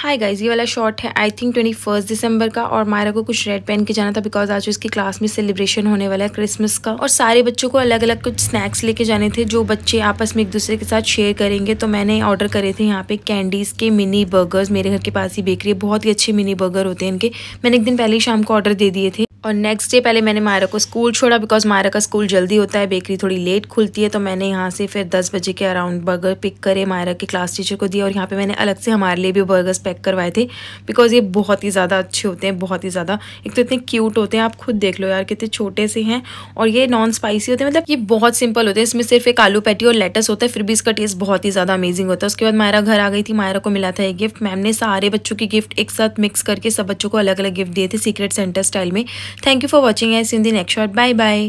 Hi guys ये वाला shot है आई थिंक ट्वेंटी फर्स्ट दिसंबर का और मायरा को कुछ रेड पहन के जाना था बिकॉज आज उसकी क्लास में सेलिब्रेशन होने वाला है क्रिसमस का और सारे बच्चों को अलग अलग कुछ स्नैक्स लेके जाने थे जो बच्चे आपस में एक दूसरे के साथ शेयर करेंगे तो मैंने ऑर्डर करे थे यहाँ पे कैंडीज़ के मिनी बर्गर्स मेरे घर के पास ही बेकरी है बहुत ही अच्छे मिनी बर्गर होते हैं इनके मैंने एक दिन पहले ही शाम को ऑर्डर दे दिए थे और नेक्स्ट डे पहले मैंने मायरा को स्कूल छोड़ा बिकॉज मायरा का स्कूल जल्दी होता है बेकरी थोड़ी लेट खुलती है तो मैंने यहाँ से फिर दस बजे के अराउंड बर्गर पिक करे मायरा के क्लास टीचर को दिया और यहाँ पे मैंने अलग से हमारे लिए भी बर्गर्स पैक करवाए थे बिकॉज ये बहुत ही ज़्यादा अच्छे होते हैं बहुत ही ज़्यादा एक तो इतने क्यूट होते हैं आप खुद देख लो यार कितने छोटे से हैं और ये नॉन स्पाइसी होते हैं मतलब ये बहुत सिंपल होते हैं इसमें सिर्फ एक आलू पैटी और लेटस होता है फिर भी इसका टेस्ट बहुत ही ज़्यादा अमेजिंग होता है उसके बाद मायरा घर आ गई थी मायरा को मिला था एक गिफ्ट मैम ने सारे बच्चों की गिफ्ट एक साथ मिक्स करके सब बच्चों को अलग अलग गिफ्ट दिए थे सीक्रेट सेंटर स्टाइल में Thank you for watching us in the next shot. Bye bye.